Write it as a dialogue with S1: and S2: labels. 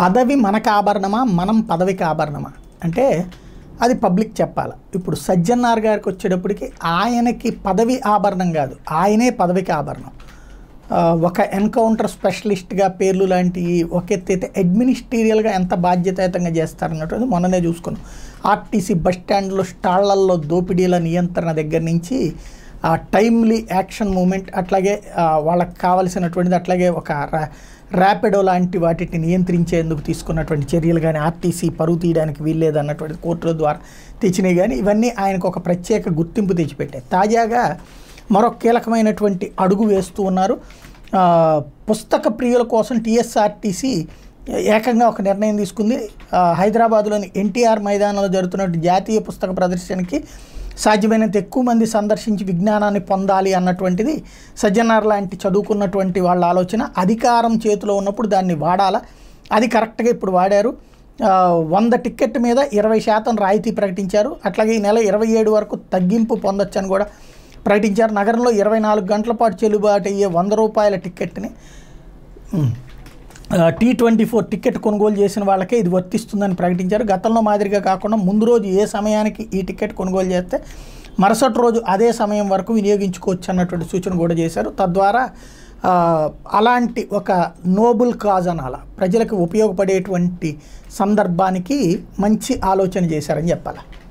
S1: పదవి మనకు ఆభరణమా మనం పదవికి ఆభరణమా అంటే అది పబ్లిక్ చెప్పాలి ఇప్పుడు సజ్జన్నార్ గారికి వచ్చేటప్పటికి ఆయనకి పదవి ఆభరణం కాదు ఆయనే పదవికి ఆభరణం ఒక ఎన్కౌంటర్ స్పెషలిస్ట్గా పేర్లు లాంటివి ఒక ఎత్తైతే అడ్మినిస్ట్రీరియల్గా ఎంత బాధ్యతాయుతంగా చేస్తారన్నటువంటిది మొన్ననే చూసుకున్నాం ఆర్టీసీ బస్ స్టాండ్లో స్టాళ్లల్లో దోపిడీల నియంత్రణ దగ్గర నుంచి టైమ్లీ యాక్షన్ మూమెంట్ అట్లాగే వాళ్ళకి కావలసినటువంటిది అట్లాగే ఒక ర్యాపిడో లాంటి వాటిని నియంత్రించేందుకు తీసుకున్నటువంటి చర్యలు కానీ ఆర్టీసీ పరువు తీయడానికి వీల్లేదన్నటువంటి కోర్టుల ద్వారా తెచ్చినాయి కానీ ఇవన్నీ ఆయనకు ఒక ప్రత్యేక గుర్తింపు తెచ్చిపెట్టాయి తాజాగా మరొక కీలకమైనటువంటి అడుగు వేస్తూ ఉన్నారు పుస్తక ప్రియుల కోసం టీఎస్ఆర్టీసీ ఏకంగా ఒక నిర్ణయం తీసుకుంది హైదరాబాద్లోని ఎన్టీఆర్ మైదానంలో జరుగుతున్న జాతీయ పుస్తక ప్రదర్శనకి సాధ్యమైనంత ఎక్కువ మంది సందర్శించి విజ్ఞానాన్ని పొందాలి అన్నటువంటిది సజ్జనార్ లాంటి చదువుకున్నటువంటి వాళ్ళ ఆలోచన అధికారం చేతిలో ఉన్నప్పుడు దాన్ని వాడాలా అది కరెక్ట్గా ఇప్పుడు వాడారు వంద టిక్కెట్ మీద ఇరవై శాతం రాయితీ ప్రకటించారు అట్లాగే ఈ నెల ఇరవై ఏడు వరకు తగ్గింపు పొందొచ్చని కూడా ప్రకటించారు నగరంలో ఇరవై నాలుగు గంటల పాటు చెల్లుబాటు అయ్యే వంద రూపాయల టిక్కెట్ని టీ ట్వంటీ ఫోర్ టికెట్ కొనుగోలు చేసిన వాళ్ళకే ఇది వర్తిస్తుందని ప్రకటించారు గతంలో మాదిరిగా కాకుండా ముందు రోజు ఏ సమయానికి ఈ టికెట్ కొనుగోలు చేస్తే మరుసటి రోజు అదే సమయం వరకు వినియోగించుకోవచ్చు అన్నటువంటి సూచన కూడా చేశారు తద్వారా అలాంటి ఒక నోబుల్ కాజ్ అనాల ప్రజలకు ఉపయోగపడేటువంటి సందర్భానికి మంచి ఆలోచన చేశారని చెప్పాలి